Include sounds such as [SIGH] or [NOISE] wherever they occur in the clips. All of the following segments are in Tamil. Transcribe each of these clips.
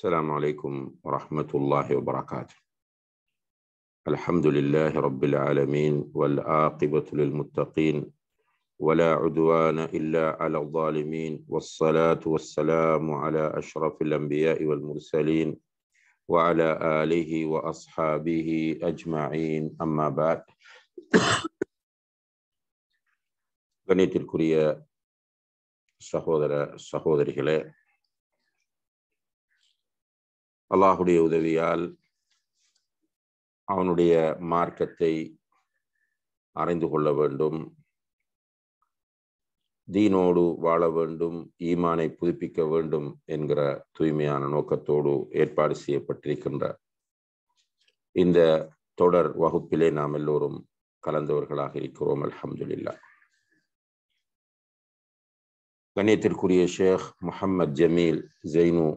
السلام عليكم ورحمة الله وبركاته الحمد لله رب العالمين والآقبة للمتقين ولا عدوان إلا على الظالمين والصلاة والسلام على أشرف الأنبياء والمرسلين وعلى آله وأصحابه أجمعين أما بعد [CLEARS THROAT] الكورية கணியத்திற்குரிய சகோதர சகோதரிகளே அல்லாஹுடைய உதவியால் அவனுடைய மார்க்கத்தை அறிந்து கொள்ள வேண்டும் தீனோடு வாழ வேண்டும் ஈமானை புதுப்பிக்க வேண்டும் என்கிற தூய்மையான நோக்கத்தோடு ஏற்பாடு செய்யப்பட்டிருக்கின்ற இந்த தொடர் வகுப்பிலே நாம் எல்லோரும் கலந்தவர்களாக இருக்கிறோம் அல்ஹம்துல்லா கண்ணியத்திற்குரிய ஷேக் முகமது ஜமீல் ஜெய்னு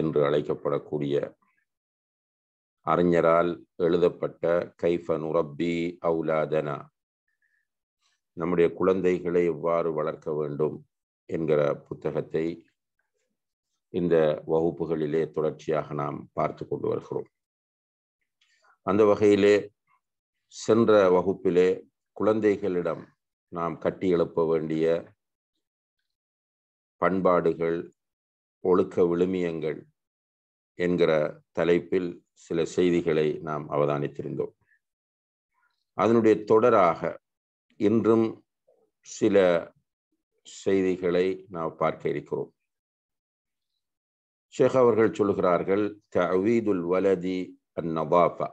என்று அழைக்கப்படக்கூடிய அறிஞரால் எழுதப்பட்ட கைஃப நுரப்பி அவுலாதனா நம்முடைய குழந்தைகளை எவ்வாறு வளர்க்க வேண்டும் என்கிற புத்தகத்தை இந்த வகுப்புகளிலே தொடர்ச்சியாக நாம் பார்த்து கொண்டு வருகிறோம் அந்த வகையிலே சென்ற வகுப்பிலே குழந்தைகளிடம் நாம் கட்டி எழுப்ப வேண்டிய பண்பாடுகள் ஒழுக்க விழுமியங்கள் என்கிற தலைப்பில் சில செய்திகளை நாம் அவதானித்திருந்தோம் அதனுடைய தொடராக இன்றும் சில செய்திகளை நாம் பார்க்க இருக்கிறோம் ஷேக் அவர்கள் சொல்கிறார்கள் தவீதுல் வலதி அந்நபாபா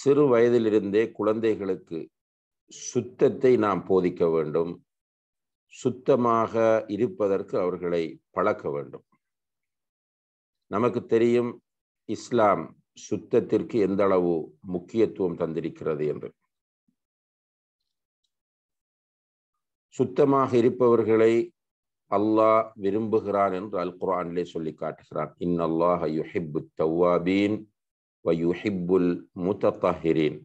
சிறு வயதிலிருந்தே குழந்தைகளுக்கு சுத்தத்தை நாம் போதிக்க வேண்டும் சுத்தமாக இருப்பதற்கு அவர்களை பழக்க வேண்டும் நமக்கு தெரியும் இஸ்லாம் சுத்தத்திற்கு எந்த அளவு முக்கியத்துவம் தந்திருக்கிறது என்று சுத்தமாக இருப்பவர்களை அல்லாஹ் விரும்புகிறான் என்று அல் குரானிலே சொல்லி காட்டுகிறான் இன்னல்லாஹ் யுஹிப்பு தவ்வாபீன் வயுஹிப்புல் முத்தஹிரீன்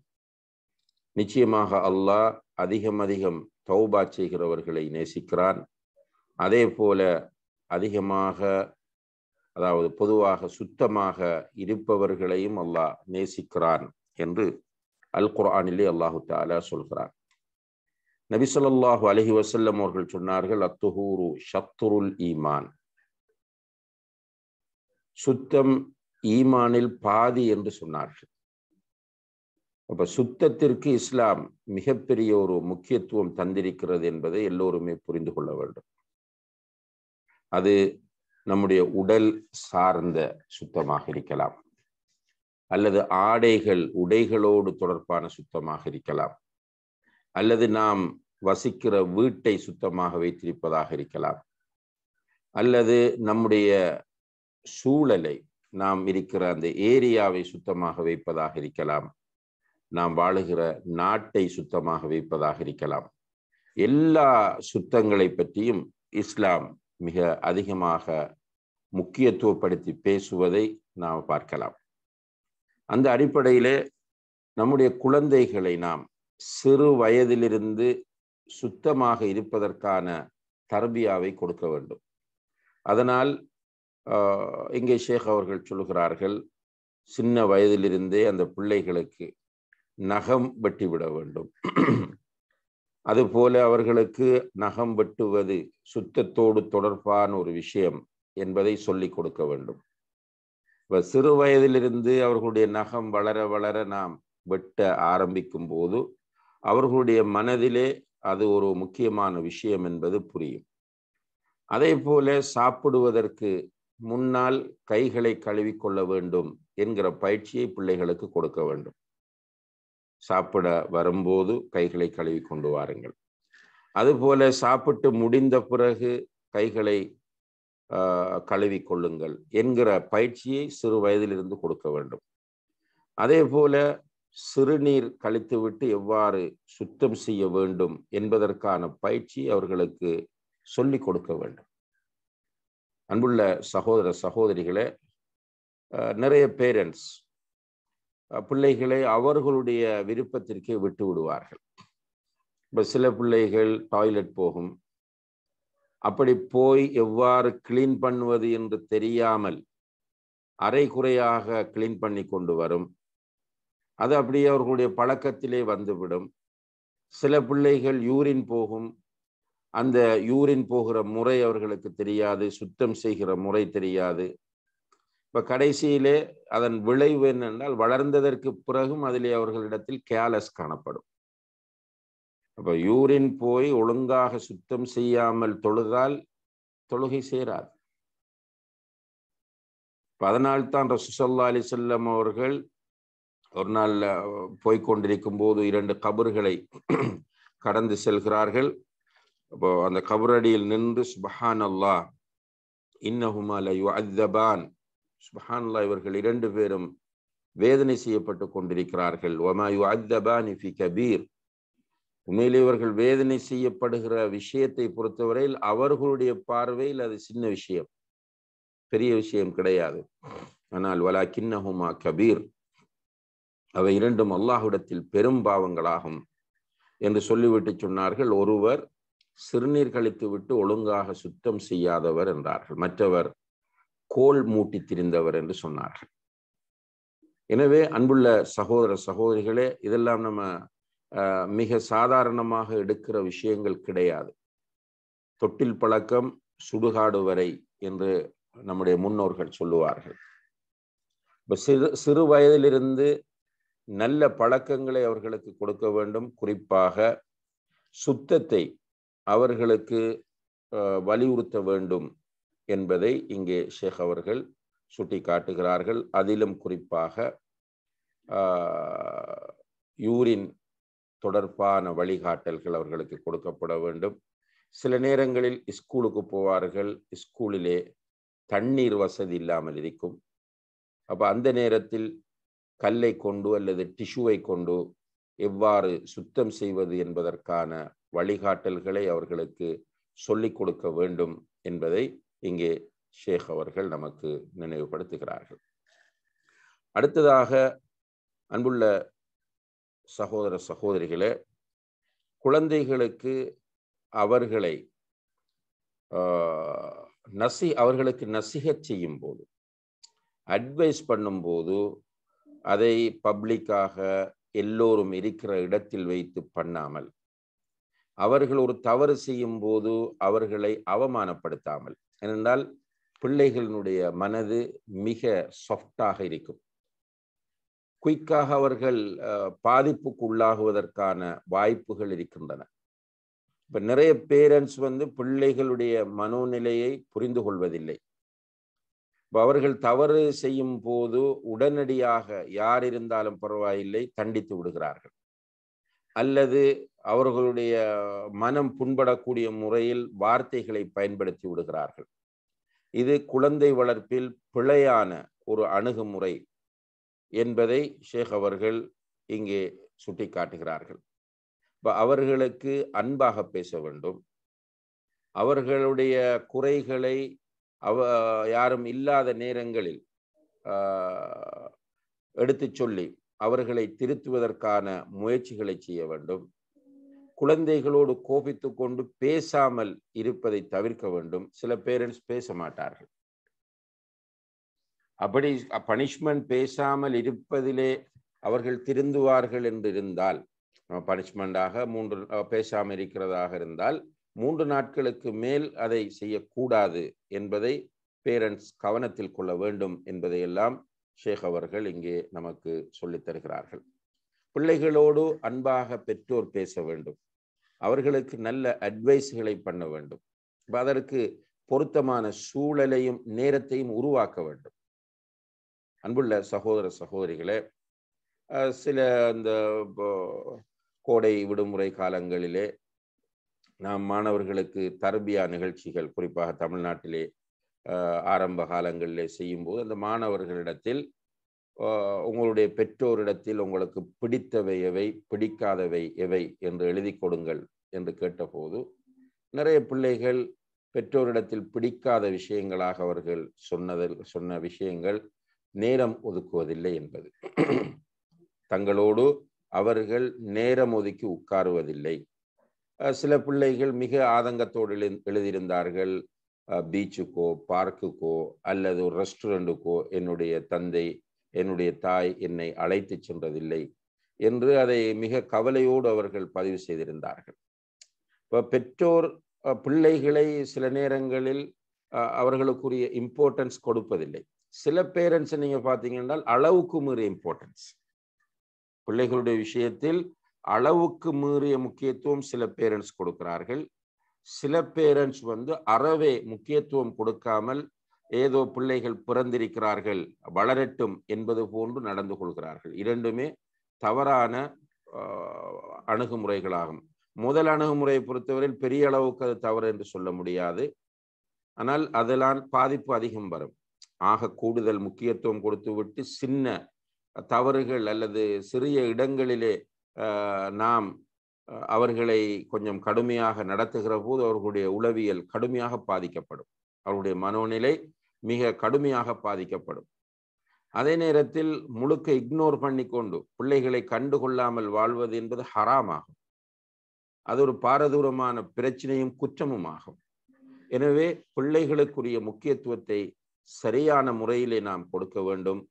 நிச்சயமாக அல்லாஹ் அதிகம் அதிகம் தௌபா செய்கிறவர்களை நேசிக்கிறான் அதே போல அதிகமாக அதாவது பொதுவாக சுத்தமாக இருப்பவர்களையும் அல்லாஹ் நேசிக்கிறான் என்று அல் குரானிலே அல்லாஹு தாலா சொல்கிறான் நபி சொல்லாஹு அலஹி வசல்லம் அவர்கள் சொன்னார்கள் அத்துஹூரு ஷத்துருல் ஈமான் சுத்தம் ஈமானில் பாதி என்று சொன்னார்கள் அப்போ சுத்தத்திற்கு இஸ்லாம் மிகப்பெரிய ஒரு முக்கியத்துவம் தந்திருக்கிறது என்பதை எல்லோருமே புரிந்து கொள்ள வேண்டும் அது நம்முடைய உடல் சார்ந்த சுத்தமாக இருக்கலாம் அல்லது ஆடைகள் உடைகளோடு தொடர்பான சுத்தமாக இருக்கலாம் அல்லது நாம் வசிக்கிற வீட்டை சுத்தமாக வைத்திருப்பதாக இருக்கலாம் அல்லது நம்முடைய சூழலை நாம் இருக்கிற அந்த ஏரியாவை சுத்தமாக வைப்பதாக இருக்கலாம் நாம் வாழுகிற நாட்டை சுத்தமாக வைப்பதாக இருக்கலாம் எல்லா சுத்தங்களை பற்றியும் இஸ்லாம் மிக அதிகமாக முக்கியத்துவப்படுத்தி பேசுவதை நாம் பார்க்கலாம் அந்த அடிப்படையிலே நம்முடைய குழந்தைகளை நாம் சிறு வயதிலிருந்து சுத்தமாக இருப்பதற்கான தர்பியாவை கொடுக்க வேண்டும் அதனால் இங்கே ஷேக் அவர்கள் சொல்கிறார்கள் சின்ன வயதிலிருந்தே அந்த பிள்ளைகளுக்கு நகம் வெட்டிவிட வேண்டும் அதுபோல அவர்களுக்கு நகம் வெட்டுவது சுத்தத்தோடு தொடர்பான ஒரு விஷயம் என்பதை சொல்லிக் கொடுக்க வேண்டும் இப்போ சிறு வயதிலிருந்து அவர்களுடைய நகம் வளர வளர நாம் வெட்ட ஆரம்பிக்கும் போது அவர்களுடைய மனதிலே அது ஒரு முக்கியமான விஷயம் என்பது புரியும் அதே போல சாப்பிடுவதற்கு முன்னால் கைகளை கழுவிக்கொள்ள வேண்டும் என்கிற பயிற்சியை பிள்ளைகளுக்கு கொடுக்க வேண்டும் சாப்பிட வரும்போது கைகளை கழுவி கொண்டு வாருங்கள் அதுபோல சாப்பிட்டு முடிந்த பிறகு கைகளை கழுவி கொள்ளுங்கள் என்கிற பயிற்சியை சிறு வயதிலிருந்து கொடுக்க வேண்டும் அதே போல சிறுநீர் கழித்துவிட்டு எவ்வாறு சுத்தம் செய்ய வேண்டும் என்பதற்கான பயிற்சி அவர்களுக்கு சொல்லிக் கொடுக்க வேண்டும் அன்புள்ள சகோதர சகோதரிகளை நிறைய பேரண்ட்ஸ் பிள்ளைகளை அவர்களுடைய விருப்பத்திற்கே விட்டு விடுவார்கள் இப்போ சில பிள்ளைகள் டாய்லெட் போகும் அப்படி போய் எவ்வாறு கிளீன் பண்ணுவது என்று தெரியாமல் அரை குறையாக கிளீன் பண்ணி கொண்டு வரும் அது அப்படியே அவர்களுடைய பழக்கத்திலே வந்துவிடும் சில பிள்ளைகள் யூரின் போகும் அந்த யூரின் போகிற முறை அவர்களுக்கு தெரியாது சுத்தம் செய்கிற முறை தெரியாது இப்போ கடைசியிலே அதன் விளைவு என்னென்றால் வளர்ந்ததற்கு பிறகும் அதிலே அவர்களிடத்தில் கேலஸ் காணப்படும் அப்போ யூரின் போய் ஒழுங்காக சுத்தம் செய்யாமல் தொழுதால் தொழுகை சேராது அதனால்தான் ரசுசல்லா அலி செல்லம் அவர்கள் ஒரு நாள் போய்கொண்டிருக்கும் போது இரண்டு கபர்களை [CLEARS THROAT] கடந்து செல்கிறார்கள் அப்போ அந்த கபரடியில் நின்று சுபஹான் அல்லா இன்னஹுமா லயு அத்தபான் சுபஹான்லா இவர்கள் இரண்டு பேரும் வேதனை செய்யப்பட்டு கொண்டிருக்கிறார்கள் ஒமாயு அத்தபானி ஃபி கபீர் உண்மையில் இவர்கள் வேதனை செய்யப்படுகிற விஷயத்தை பொறுத்தவரையில் அவர்களுடைய பார்வையில் அது சின்ன விஷயம் பெரிய விஷயம் கிடையாது ஆனால் வலா கிண்ணஹுமா கபீர் அவை இரண்டும் அல்லாஹுடத்தில் பெரும் பாவங்களாகும் என்று சொல்லிவிட்டு சொன்னார்கள் ஒருவர் சிறுநீர் கழித்து விட்டு ஒழுங்காக சுத்தம் செய்யாதவர் என்றார்கள் மற்றவர் கோல் மூட்டி திரிந்தவர் என்று சொன்னார்கள் எனவே அன்புள்ள சகோதர சகோதரிகளே இதெல்லாம் நம்ம மிக சாதாரணமாக எடுக்கிற விஷயங்கள் கிடையாது தொட்டில் பழக்கம் சுடுகாடு வரை என்று நம்முடைய முன்னோர்கள் சொல்லுவார்கள் இப்போ சிறு சிறு வயதிலிருந்து நல்ல பழக்கங்களை அவர்களுக்கு கொடுக்க வேண்டும் குறிப்பாக சுத்தத்தை அவர்களுக்கு வலியுறுத்த வேண்டும் என்பதை இங்கே ஷேக் அவர்கள் சுட்டி காட்டுகிறார்கள் அதிலும் குறிப்பாக யூரின் தொடர்பான வழிகாட்டல்கள் அவர்களுக்கு கொடுக்கப்பட வேண்டும் சில நேரங்களில் ஸ்கூலுக்கு போவார்கள் ஸ்கூலிலே தண்ணீர் வசதி இல்லாமல் இருக்கும் அப்போ அந்த நேரத்தில் கல்லை கொண்டு அல்லது டிஷ்யூவை கொண்டு எவ்வாறு சுத்தம் செய்வது என்பதற்கான வழிகாட்டல்களை அவர்களுக்கு சொல்லிக் கொடுக்க வேண்டும் என்பதை இங்கே ஷேக் அவர்கள் நமக்கு நினைவுபடுத்துகிறார்கள் அடுத்ததாக அன்புள்ள சகோதர சகோதரிகளே குழந்தைகளுக்கு அவர்களை நசி அவர்களுக்கு நசிகச் செய்யும் போது அட்வைஸ் பண்ணும்போது அதை பப்ளிக்காக எல்லோரும் இருக்கிற இடத்தில் வைத்து பண்ணாமல் அவர்கள் ஒரு தவறு செய்யும் போது அவர்களை அவமானப்படுத்தாமல் ஏனென்றால் பிள்ளைகளினுடைய மனது மிக சாஃப்டாக இருக்கும் குயிக்காக அவர்கள் பாதிப்புக்கு உள்ளாகுவதற்கான வாய்ப்புகள் இருக்கின்றன இப்போ நிறைய பேரண்ட்ஸ் வந்து பிள்ளைகளுடைய மனோநிலையை புரிந்து கொள்வதில்லை இப்போ அவர்கள் தவறு செய்யும் போது உடனடியாக யார் இருந்தாலும் பரவாயில்லை தண்டித்து விடுகிறார்கள் அல்லது அவர்களுடைய மனம் புண்படக்கூடிய முறையில் வார்த்தைகளை பயன்படுத்தி விடுகிறார்கள் இது குழந்தை வளர்ப்பில் பிழையான ஒரு அணுகுமுறை என்பதை ஷேக் அவர்கள் இங்கே சுட்டிக்காட்டுகிறார்கள் இப்போ அவர்களுக்கு அன்பாக பேச வேண்டும் அவர்களுடைய குறைகளை அவ யாரும் இல்லாத நேரங்களில் எடுத்து சொல்லி அவர்களை திருத்துவதற்கான முயற்சிகளை செய்ய வேண்டும் குழந்தைகளோடு கோபித்து கொண்டு பேசாமல் இருப்பதை தவிர்க்க வேண்டும் சில பேரண்ட்ஸ் பேச மாட்டார்கள் அப்படி பனிஷ்மெண்ட் பேசாமல் இருப்பதிலே அவர்கள் திருந்துவார்கள் என்று இருந்தால் பனிஷ்மெண்டாக மூன்று பேசாமல் இருக்கிறதாக இருந்தால் மூன்று நாட்களுக்கு மேல் அதை செய்யக்கூடாது என்பதை பேரண்ட்ஸ் கவனத்தில் கொள்ள வேண்டும் என்பதையெல்லாம் ஷேக் அவர்கள் இங்கே நமக்கு சொல்லித் தருகிறார்கள் பிள்ளைகளோடு அன்பாக பெற்றோர் பேச வேண்டும் அவர்களுக்கு நல்ல அட்வைஸ்களை பண்ண வேண்டும் அதற்கு பொருத்தமான சூழலையும் நேரத்தையும் உருவாக்க வேண்டும் அன்புள்ள சகோதர சகோதரிகளே சில அந்த கோடை விடுமுறை காலங்களிலே நாம் மாணவர்களுக்கு தர்பியா நிகழ்ச்சிகள் குறிப்பாக தமிழ்நாட்டிலே ஆரம்ப காலங்களில் செய்யும்போது அந்த மாணவர்களிடத்தில் உங்களுடைய பெற்றோரிடத்தில் உங்களுக்கு பிடித்தவை எவை பிடிக்காதவை எவை என்று எழுதி கொடுங்கள் என்று கேட்டபோது நிறைய பிள்ளைகள் பெற்றோரிடத்தில் பிடிக்காத விஷயங்களாக அவர்கள் சொன்னதில் சொன்ன விஷயங்கள் நேரம் ஒதுக்குவதில்லை என்பது தங்களோடு அவர்கள் நேரம் ஒதுக்கி உட்காருவதில்லை சில பிள்ளைகள் மிக ஆதங்கத்தோடு எழு எழுதியிருந்தார்கள் பீச்சுக்கோ பார்க்குக்கோ அல்லது ஒரு ரெஸ்டாரண்ட்டுக்கோ என்னுடைய தந்தை என்னுடைய தாய் என்னை அழைத்து சென்றதில்லை என்று அதை மிக கவலையோடு அவர்கள் பதிவு செய்திருந்தார்கள் இப்போ பெற்றோர் பிள்ளைகளை சில நேரங்களில் அவர்களுக்குரிய இம்பார்ட்டன்ஸ் கொடுப்பதில்லை சில பேரண்ட்ஸ் நீங்கள் பார்த்தீங்கன்னா அளவுக்கு மீறிய இம்பார்ட்டன்ஸ் பிள்ளைகளுடைய விஷயத்தில் அளவுக்கு மீறிய முக்கியத்துவம் சில பேரண்ட்ஸ் கொடுக்கிறார்கள் சில பேரண்ட்ஸ் வந்து அறவே முக்கியத்துவம் கொடுக்காமல் ஏதோ பிள்ளைகள் பிறந்திருக்கிறார்கள் வளரட்டும் என்பது போன்று நடந்து கொள்கிறார்கள் இரண்டுமே தவறான அணுகுமுறைகளாகும் முதல் அணுகுமுறையை பொறுத்தவரையில் பெரிய அளவுக்கு அது தவறு என்று சொல்ல முடியாது ஆனால் அதெல்லாம் பாதிப்பு அதிகம் வரும் ஆக கூடுதல் முக்கியத்துவம் கொடுத்துவிட்டு சின்ன தவறுகள் அல்லது சிறிய இடங்களிலே நாம் அவர்களை கொஞ்சம் கடுமையாக நடத்துகிற போது அவர்களுடைய உளவியல் கடுமையாக பாதிக்கப்படும் அவருடைய மனோநிலை மிக கடுமையாக பாதிக்கப்படும் அதே நேரத்தில் முழுக்க இக்னோர் பண்ணி கொண்டு பிள்ளைகளை கண்டுகொள்ளாமல் வாழ்வது என்பது ஹராமாகும் அது ஒரு பாரதூரமான பிரச்சனையும் குற்றமும் ஆகும் எனவே பிள்ளைகளுக்குரிய முக்கியத்துவத்தை சரியான முறையிலே நாம் கொடுக்க வேண்டும்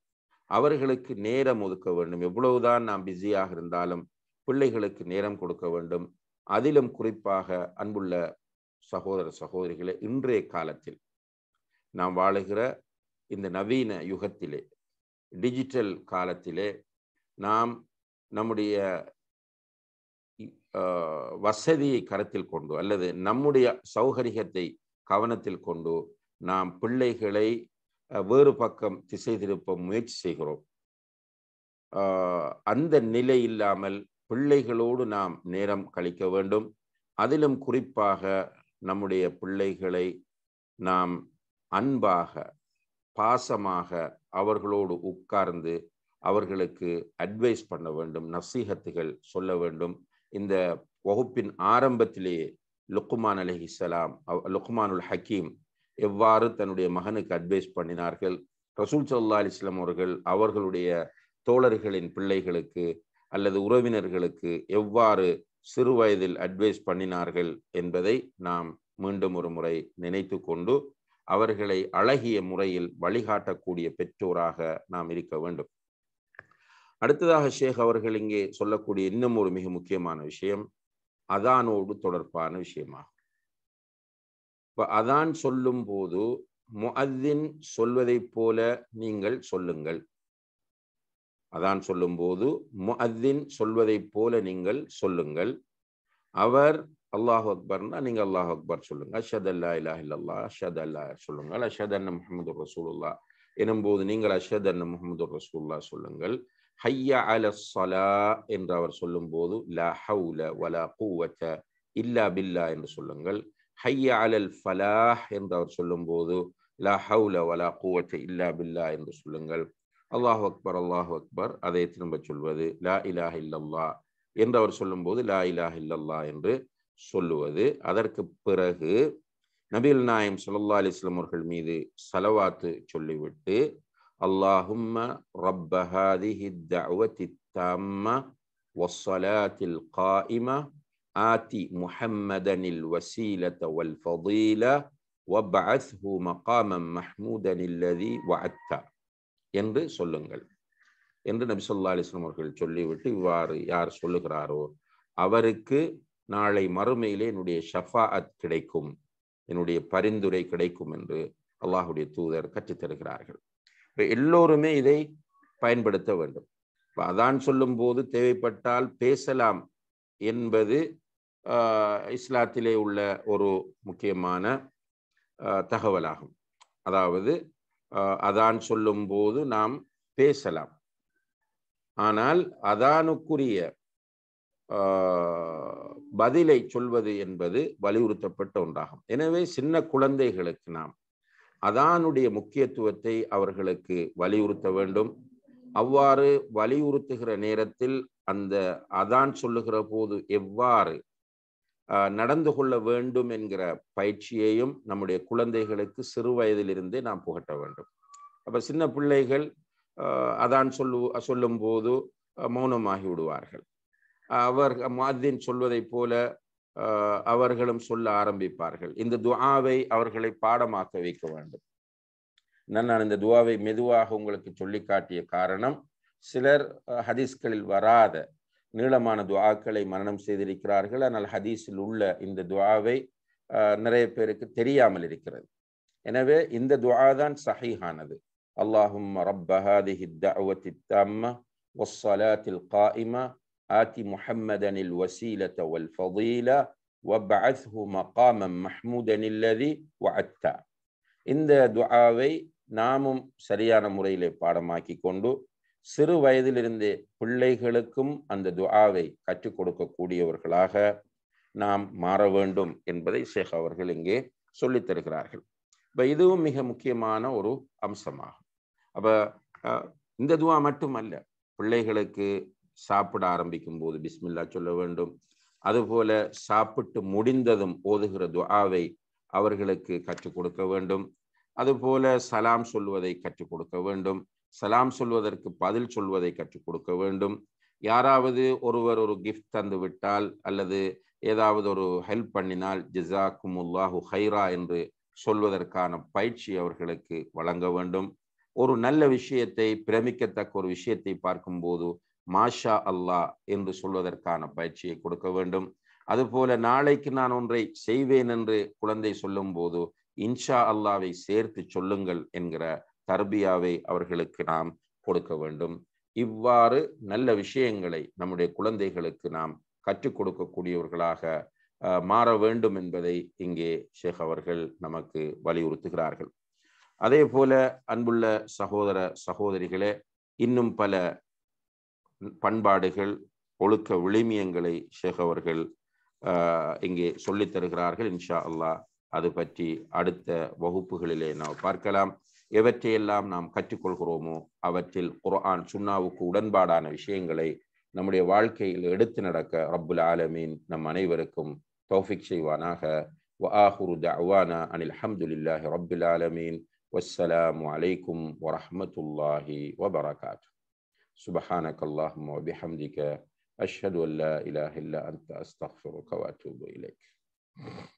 அவர்களுக்கு நேரம் ஒதுக்க வேண்டும் எவ்வளவுதான் நாம் பிஸியாக இருந்தாலும் பிள்ளைகளுக்கு நேரம் கொடுக்க வேண்டும் அதிலும் குறிப்பாக அன்புள்ள சகோதர சகோதரிகளை இன்றைய காலத்தில் நாம் வாழுகிற இந்த நவீன யுகத்திலே டிஜிட்டல் காலத்திலே நாம் நம்முடைய வசதியை கருத்தில் கொண்டு அல்லது நம்முடைய சௌகரியத்தை கவனத்தில் கொண்டு நாம் பிள்ளைகளை வேறு பக்கம் திசை திருப்ப முயற்சி செய்கிறோம் அந்த நிலை இல்லாமல் பிள்ளைகளோடு நாம் நேரம் கழிக்க வேண்டும் அதிலும் குறிப்பாக நம்முடைய பிள்ளைகளை நாம் அன்பாக பாசமாக அவர்களோடு உட்கார்ந்து அவர்களுக்கு அட்வைஸ் பண்ண வேண்டும் நசீகத்துகள் சொல்ல வேண்டும் இந்த வகுப்பின் ஆரம்பத்திலேயே லுக்குமான் இஸ்லாம் லுக்குமானுல் ஹக்கீம் எவ்வாறு தன்னுடைய மகனுக்கு அட்வைஸ் பண்ணினார்கள் ரசூல் சல்லா இஸ்லாம் அவர்கள் அவர்களுடைய தோழர்களின் பிள்ளைகளுக்கு அல்லது உறவினர்களுக்கு எவ்வாறு சிறு வயதில் அட்வைஸ் பண்ணினார்கள் என்பதை நாம் மீண்டும் ஒரு முறை நினைத்து கொண்டு அவர்களை அழகிய முறையில் வழிகாட்டக்கூடிய பெற்றோராக நாம் இருக்க வேண்டும் அடுத்ததாக ஷேக் அவர்கள் இங்கே சொல்லக்கூடிய இன்னும் ஒரு மிக முக்கியமான விஷயம் அதானோடு தொடர்பான விஷயமாகும் இப்போ அதான் சொல்லும் போது முஅத்தின் சொல்வதைப் போல நீங்கள் சொல்லுங்கள் அதான் சொல்லும்போது முஅத்தின் சொல்வதைப் போல நீங்கள் சொல்லுங்கள் அவர் அல்லாஹ் அக்பர்னா நீங்கள் அல்லாஹ் அக்பர் சொல்லுங்க அஷத் அல்லா இல்லா இல்லல்லா அஷத் அல்லா சொல்லுங்கள் அஷத் அன் முகமது ரசூலுல்லா எனும்போது நீங்கள் அஷத் அன் முகமது ரசூல்லா சொல்லுங்கள் ஹையா அல சலா என்று அவர் சொல்லும்போது லா ஹவுல வலா கூவத்த இல்லா பில்லா என்று சொல்லுங்கள் ஹையா அலல் ஃபலாஹ் என்று அவர் சொல்லும்போது லா ஹவுல வலா கூவத்த இல்லா பில்லா என்று சொல்லுங்கள் அல்லாஹ் அக்பர் அல்லாஹ் அக்பர் அதை திரும்ப சொல்வது லா இலாஹ் இல்லல்லா என்று அவர் சொல்லும்போது லா இலாஹ் இல்லல்லா என்று சொல்லுவது அதற்கு பிறகு நபில் நாயம் சொல்லா அலிஸ்லாம் அவர்கள் மீது சலவாத்து சொல்லிவிட்டு اللهم رب هذه الدعوة التامة والصلاة القائمة آت محمدا الوسيلة والفضيلة وابعثه مقاما محمودا الذي وعدته என்று சொல்லுங்கள் என்று நபி சொல்லா அலிஸ்லாம் அவர்கள் சொல்லிவிட்டு இவ்வாறு யார் சொல்லுகிறாரோ அவருக்கு நாளை மறுமையிலே என்னுடைய ஷஃபாஅத் கிடைக்கும் என்னுடைய பரிந்துரை கிடைக்கும் என்று அல்லாஹுடைய தூதர் கற்றுத்தருகிறார்கள் இப்போ எல்லோருமே இதை பயன்படுத்த வேண்டும் இப்போ அதான் சொல்லும்போது தேவைப்பட்டால் பேசலாம் என்பது இஸ்லாத்திலே உள்ள ஒரு முக்கியமான தகவலாகும் அதாவது அதான் சொல்லும்போது நாம் பேசலாம் ஆனால் அதானுக்குரிய பதிலை சொல்வது என்பது வலியுறுத்தப்பட்ட ஒன்றாகும் எனவே சின்ன குழந்தைகளுக்கு நாம் அதானுடைய முக்கியத்துவத்தை அவர்களுக்கு வலியுறுத்த வேண்டும் அவ்வாறு வலியுறுத்துகிற நேரத்தில் அந்த அதான் சொல்லுகிற போது எவ்வாறு நடந்து கொள்ள வேண்டும் என்கிற பயிற்சியையும் நம்முடைய குழந்தைகளுக்கு சிறு வயதிலிருந்தே நாம் புகட்ட வேண்டும் அப்போ சின்ன பிள்ளைகள் அதான் சொல்லு சொல்லும் போது மௌனமாகி விடுவார்கள் அவர் மாதின் சொல்வதைப் போல அவர்களும் சொல்ல ஆரம்பிப்பார்கள் இந்த துவாவை அவர்களை பாடமாக்க வைக்க வேண்டும் நான் இந்த துவாவை மெதுவாக உங்களுக்கு சொல்லி காட்டிய காரணம் சிலர் ஹதீஸ்களில் வராத நீளமான துவாக்களை மரணம் செய்திருக்கிறார்கள் ஆனால் ஹதீஸில் உள்ள இந்த துவாவை நிறைய பேருக்கு தெரியாமல் இருக்கிறது எனவே இந்த துவா தான் சஹீஹானது அல்லாஹும் ரப்பஹாதிஹி தஅவத்தி தம்ம வஸ்ஸலாத்தில் காயிமா ஆதி முஹம்மதனில் வசீலத வல் ஃபதீல வபஅத்ஹு மகாமம் மஹ்மூதன் இல்லதி வஅத்தா இந்த துஆவை நாமும் சரியான முறையிலே பாடமாக்கி கொண்டு சிறு வயதிலிருந்தே பிள்ளைகளுக்கும் அந்த துஆவை கற்றுக் கொடுக்கக்கூடியவர்களாக நாம் மாற வேண்டும் என்பதை ஷேக் அவர்கள் இங்கே சொல்லித் தருகிறார்கள் இப்போ இதுவும் மிக முக்கியமான ஒரு அம்சமாகும் அப்ப இந்த துவா மட்டுமல்ல பிள்ளைகளுக்கு சாப்பிட ஆரம்பிக்கும் போது பிஸ்மில்லா சொல்ல வேண்டும் அதுபோல சாப்பிட்டு முடிந்ததும் ஓதுகிற துஆவை அவர்களுக்கு கற்றுக் கொடுக்க வேண்டும் அதுபோல சலாம் சொல்வதை கற்றுக் கொடுக்க வேண்டும் சலாம் சொல்வதற்கு பதில் சொல்வதை கற்றுக் கொடுக்க வேண்டும் யாராவது ஒருவர் ஒரு கிஃப்ட் தந்து விட்டால் அல்லது ஏதாவது ஒரு ஹெல்ப் பண்ணினால் ஜிசாக்கும் உல்லாஹு ஹைரா என்று சொல்வதற்கான பயிற்சி அவர்களுக்கு வழங்க வேண்டும் ஒரு நல்ல விஷயத்தை பிரமிக்கத்தக்க ஒரு விஷயத்தை பார்க்கும்போது மாஷா அல்லா என்று சொல்வதற்கான பயிற்சியை கொடுக்க வேண்டும் அதுபோல நாளைக்கு நான் ஒன்றை செய்வேன் என்று குழந்தை சொல்லும் போது இன்ஷா அல்லாவை சேர்த்து சொல்லுங்கள் என்கிற தர்பியாவை அவர்களுக்கு நாம் கொடுக்க வேண்டும் இவ்வாறு நல்ல விஷயங்களை நம்முடைய குழந்தைகளுக்கு நாம் கற்றுக் கொடுக்கக்கூடியவர்களாக மாற வேண்டும் என்பதை இங்கே ஷேக் அவர்கள் நமக்கு வலியுறுத்துகிறார்கள் அதே போல அன்புள்ள சகோதர சகோதரிகளே இன்னும் பல பண்பாடுகள் ஒழுக்க விளிமியங்களை ஷேக் அவர்கள் இங்கே சொல்லித் தருகிறார்கள் இன்ஷா அல்லாஹ் அது பற்றி அடுத்த வகுப்புகளிலே நாம் பார்க்கலாம் எவற்றையெல்லாம் நாம் கற்றுக்கொள்கிறோமோ அவற்றில் குர்ஆன் சுன்னாவுக்கு உடன்பாடான விஷயங்களை நம்முடைய வாழ்க்கையில் எடுத்து நடக்க ரப்புல் ஆலமீன் நம் அனைவருக்கும் தௌஃபிக் செய்வானாக وآخر دعوانا أن الحمد لله رب العالمين والسلام عليكم ورحمة الله وبركاته سبحانك اللهم وبحمدك أشهد أن لا إله إلا أنت أستغفرك وأتوب إليك